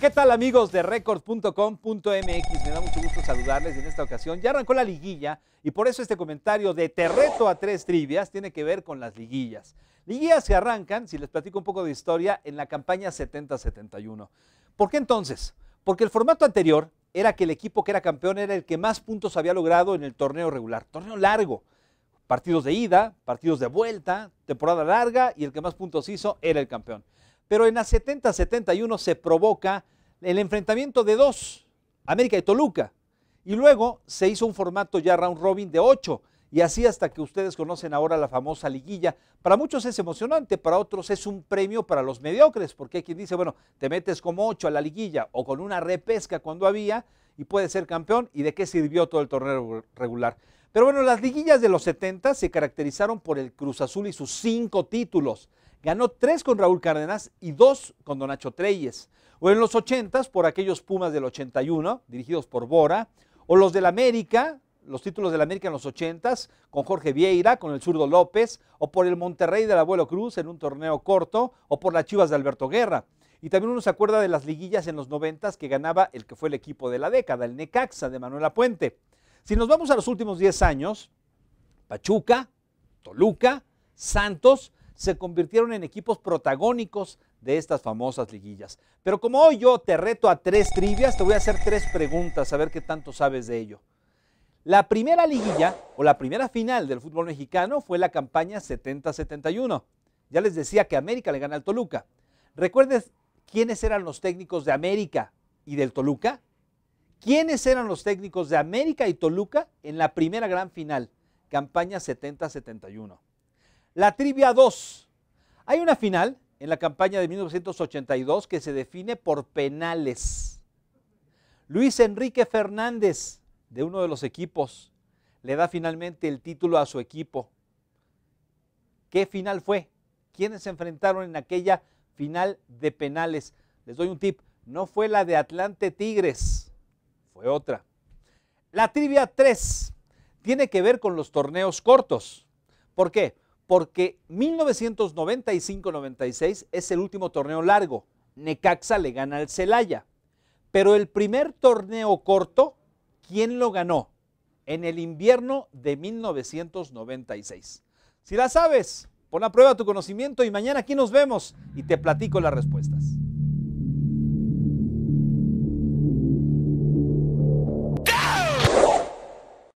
¿Qué tal amigos de record.com.mx? Me da mucho gusto saludarles en esta ocasión. Ya arrancó la liguilla y por eso este comentario de Te reto a tres trivias tiene que ver con las liguillas. Liguillas que arrancan, si les platico un poco de historia, en la campaña 70-71. ¿Por qué entonces? Porque el formato anterior era que el equipo que era campeón era el que más puntos había logrado en el torneo regular, torneo largo. Partidos de ida, partidos de vuelta, temporada larga y el que más puntos hizo era el campeón. Pero en la 70-71 se provoca el enfrentamiento de dos, América y Toluca. Y luego se hizo un formato ya round robin de ocho, Y así hasta que ustedes conocen ahora la famosa liguilla. Para muchos es emocionante, para otros es un premio para los mediocres, porque hay quien dice, bueno, te metes como ocho a la liguilla o con una repesca cuando había y puedes ser campeón. ¿Y de qué sirvió todo el torneo regular? Pero bueno, las liguillas de los 70 se caracterizaron por el Cruz Azul y sus cinco títulos. Ganó tres con Raúl Cárdenas y dos con Donacho Treyes. O en los 80s por aquellos Pumas del 81, dirigidos por Bora. O los del América, los títulos del América en los 80s, con Jorge Vieira, con el zurdo López, o por el Monterrey del Abuelo Cruz en un torneo corto, o por las Chivas de Alberto Guerra. Y también uno se acuerda de las liguillas en los 90 que ganaba el que fue el equipo de la década, el Necaxa de Manuela Puente. Si nos vamos a los últimos 10 años, Pachuca, Toluca, Santos se convirtieron en equipos protagónicos de estas famosas liguillas. Pero como hoy yo te reto a tres trivias, te voy a hacer tres preguntas, a ver qué tanto sabes de ello. La primera liguilla o la primera final del fútbol mexicano fue la campaña 70-71. Ya les decía que América le gana al Toluca. ¿Recuerdes quiénes eran los técnicos de América y del Toluca? ¿Quiénes eran los técnicos de América y Toluca en la primera gran final, campaña 70-71? La trivia 2. Hay una final en la campaña de 1982 que se define por penales. Luis Enrique Fernández, de uno de los equipos, le da finalmente el título a su equipo. ¿Qué final fue? ¿Quiénes se enfrentaron en aquella final de penales? Les doy un tip, no fue la de Atlante Tigres, fue otra. La trivia 3 tiene que ver con los torneos cortos. ¿Por qué? porque 1995-96 es el último torneo largo. Necaxa le gana al Celaya. Pero el primer torneo corto, ¿quién lo ganó? En el invierno de 1996. Si la sabes, pon a prueba tu conocimiento y mañana aquí nos vemos y te platico las respuestas.